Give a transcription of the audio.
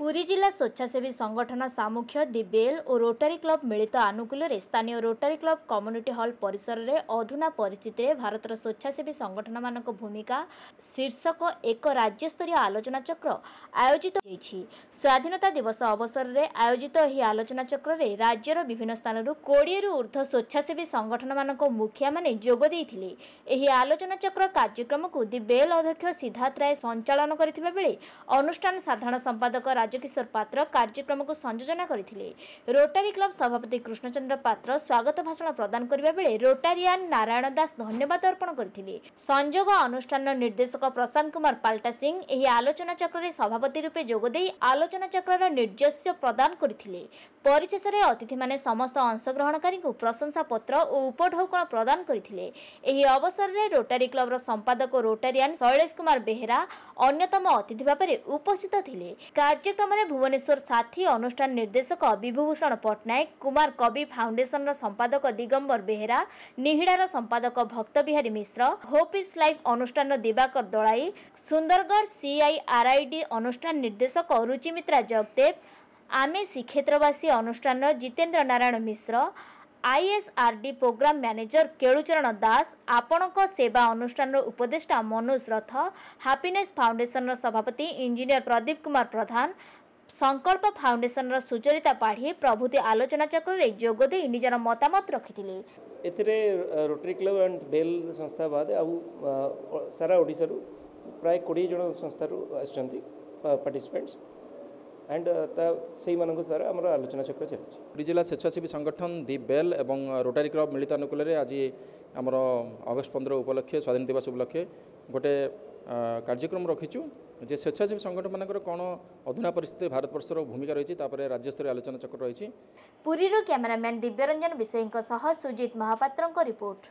ପୁରୀ ଜିଲ୍ଲା ସ୍ୱେଚ୍ଛାସେବୀ ସଂଗଠନ ସାମୁଖ୍ୟ ଦି ବେଲ୍ ଓ ରୋଟାରୀ କ୍ଲବ୍ ମିଳିତ ଆନୁକୂଲ୍ୟରେ ସ୍ଥାନୀୟ ରୋଟାରୀ କ୍ଲବ୍ କମ୍ୟୁନିଟି ହଲ୍ ପରିସରରେ ଅଧୁନା ପରିସ୍ଥିତିରେ ଭାରତର ସ୍ୱେଚ୍ଛାସେବୀ ସଂଗଠନମାନଙ୍କ ଭୂମିକା ଶୀର୍ଷକ ଏକ ରାଜ୍ୟସ୍ତରୀୟ ଆଲୋଚନାଚକ୍ର ଆୟୋଜିତ ହୋଇଛି ସ୍ୱାଧୀନତା ଦିବସ ଅବସରରେ ଆୟୋଜିତ ଏହି ଆଲୋଚନାଚକ୍ରରେ ରାଜ୍ୟର ବିଭିନ୍ନ ସ୍ଥାନରୁ କୋଡ଼ିଏରୁ ଉର୍ଦ୍ଧ୍ୱ ସ୍ୱେଚ୍ଛାସେବୀ ସଂଗଠନମାନଙ୍କ ମୁଖିଆମାନେ ଯୋଗ ଦେଇଥିଲେ ଏହି ଆଲୋଚନାଚକ୍ର କାର୍ଯ୍ୟକ୍ରମକୁ ଦି ବେଲ୍ ଅଧ୍ୟକ୍ଷ ସିଦ୍ଧାର୍ଥ ରାୟ ସଞ୍ଚାଳନ କରିଥିବା ବେଳେ ଅନୁଷ୍ଠାନ ସାଧାରଣ ସମ୍ପାଦକ ରାଜକିଶୋର ପାତ୍ର କାର୍ଯ୍ୟକ୍ରମକୁ ସଂଯୋଜନା କରିଥିଲେ ରୋଟାରୀ କ୍ଲବ ସଭାପତି କୃଷ୍ଣଚନ୍ଦ୍ର ପାତ୍ର ସ୍ୱାଗତ ଭାଷଣ ପ୍ରଦାନ କରିବା ବେଳେ ରୋଟାରିଆନ୍ ନାରାୟଣ ଦାସ ଧନ୍ୟବାଦ ଅର୍ପଣ କରିଥିଲେ ସଂଯୋଗ ଅନୁଷ୍ଠାନର ନିର୍ଦ୍ଦେଶକ ପ୍ରଶାନ୍ତ କୁମାର ପାଲଟା ସିଂ ଏହି ଆଲୋଚନାଚକ୍ରରେ ସଭାପତି ରୂପେ ଯୋଗଦେଇ ଆଲୋଚନାଚକ୍ରର ନିର୍ଦ୍ଦେଶ ପ୍ରଦାନ କରିଥିଲେ ପରିଶେଷରେ ଅତିଥିମାନେ ସମସ୍ତ ଅଂଶଗ୍ରହଣକାରୀଙ୍କୁ ପ୍ରଶଂସାପତ୍ର ଓ ଉପଢୌକଣ ପ୍ରଦାନ କରିଥିଲେ ଏହି ଅବସରରେ ରୋଟାରୀ କ୍ଲବର ସମ୍ପାଦକ ରୋଟାରିଆନ୍ ଶୈଳେଶ କୁମାର ବେହେରା ଅନ୍ୟତମ ଅତିଥି ଭାବରେ ଉପସ୍ଥିତ ଥିଲେ କାର୍ଯ୍ୟ କାର୍ଯ୍ୟକ୍ରମରେ ଭୁବନେଶ୍ୱର ସାଥୀ ଅନୁଷ୍ଠାନ ନିର୍ଦ୍ଦେଶକ ବିଭୂଷଣ ପଟ୍ଟନାୟକ କୁମାର କବି ଫାଉଣ୍ଡେସନର ସମ୍ପାଦକ ଦିଗମ୍ବର ବେହେରା ନିହିଡ଼ାର ସମ୍ପାଦକ Bhaktabihari Mishra hope is life ଅନୁଷ୍ଠାନର ଦିବାକର ଦଳାଇ ସୁନ୍ଦରଗଡ଼ ସିଆଇଆର୍ଆଇଡି ଅନୁଷ୍ଠାନ ନିର୍ଦ୍ଦେଶକ ରୁଚିମିତ୍ରା ଜଗଦେବ ଆମେ ଶ୍ରୀକ୍ଷେତ୍ରବାସୀ ଅନୁଷ୍ଠାନର Jitendra Narayan Mishra ISRD program manager Kelucharan Das ଆପଣଙ୍କ ସେବା ଅନୁଷ୍ଠାନର ଉପଦେଷ୍ଟା ମନୋଜ ରଥ ହାପିନେସ୍ ଫାଉଣ୍ଡେସନର ସଭାପତି ଇଞ୍ଜିନିୟର ପ୍ରଦୀପ କୁମାର ପ୍ରଧାନ ସଂକଳ୍ପ ଫାଉଣ୍ଡେସନର ସୁଚରିତା ପାଢ଼ୀ ପ୍ରଭୃତି ଆଲୋଚନାଚକ୍ରରେ ଯୋଗ ଦେଇ ନିଜର ମତାମତ ରଖିଥିଲେ ଏଥିରେ ରୋଟରି କ୍ଲବ୍ ଆଣ୍ଡ ବେଲ୍ ସଂସ୍ଥା ବାଦ ଆଉ ସାରା ଓଡ଼ିଶାରୁ ପ୍ରାୟ କୋଡ଼ିଏ ଜଣ ସଂସ୍ଥାରୁ ଆସିଛନ୍ତି ପାର୍ଟିସିପେଣ୍ଟସ୍ অ্যান্ড uh, তা সেইমানঙ্ক দ্বারা আমার আলোচনা চক্র চালুছে পুরী জেলা স্বেচ্ছাসেবী সংগঠন দি বেল এবং রোটারি ক্লব মিলিত আনুকূল্যে আজ আমার অগস্ট পনেরো উপলক্ষে স্বাধীন দিবস উপলক্ষে গোটে কার্যক্রম রখিছু যে স্বেচ্ছাসেবী সংগঠন মানকর কোণ অধুনা পরিস্থিতি ভারতবর্ষর ভূমিকা রয়েছে তাপরে রাজ্যস্তরীয় আলোচনা চক্র রয়েছে পুরীর ক্যামেরাম্যান দিব্যরঞ্জন বিষয়ঙ্ সহ সুজিত মহাপাত্রঙ্ক রিপোর্ট